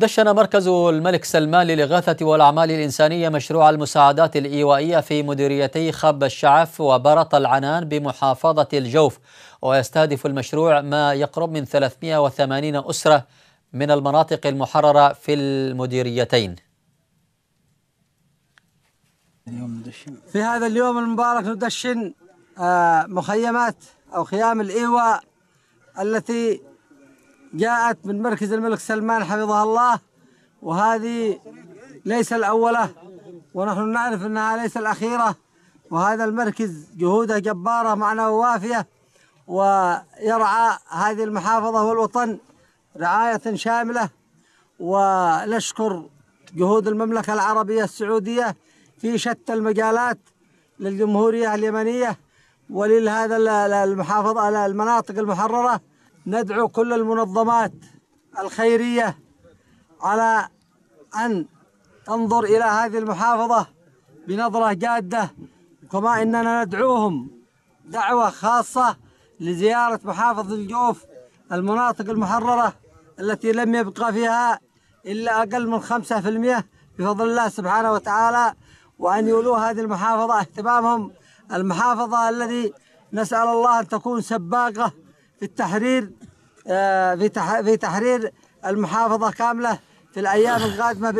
دشن مركز الملك سلمان للإغاثة والأعمال الإنسانية مشروع المساعدات الإيوائية في مديريتي خب الشعف وبرط العنان بمحافظة الجوف ويستهدف المشروع ما يقرب من 380 أسرة من المناطق المحررة في المديريتين في هذا اليوم المبارك ندشن آه، مخيمات أو خيام الإيواء التي جاءت من مركز الملك سلمان حفظه الله وهذه ليس الأولة ونحن نعرف أنها ليس الأخيرة وهذا المركز جهوده جبارة معنا ووافية ويرعى هذه المحافظة والوطن رعاية شاملة ونشكر جهود المملكة العربية السعودية في شتى المجالات للجمهورية اليمنية ولهذا المحافظة المناطق المحررة ندعو كل المنظمات الخيرية على أن تنظر إلى هذه المحافظة بنظرة جادة كما إننا ندعوهم دعوة خاصة لزيارة محافظة الجوف المناطق المحررة التي لم يبقى فيها إلا أقل من 5% بفضل الله سبحانه وتعالى وأن يولوا هذه المحافظة اهتمامهم المحافظة الذي نسأل الله أن تكون سباقة التحرير آه، تحرير المحافظة كاملة في الأيام القادمة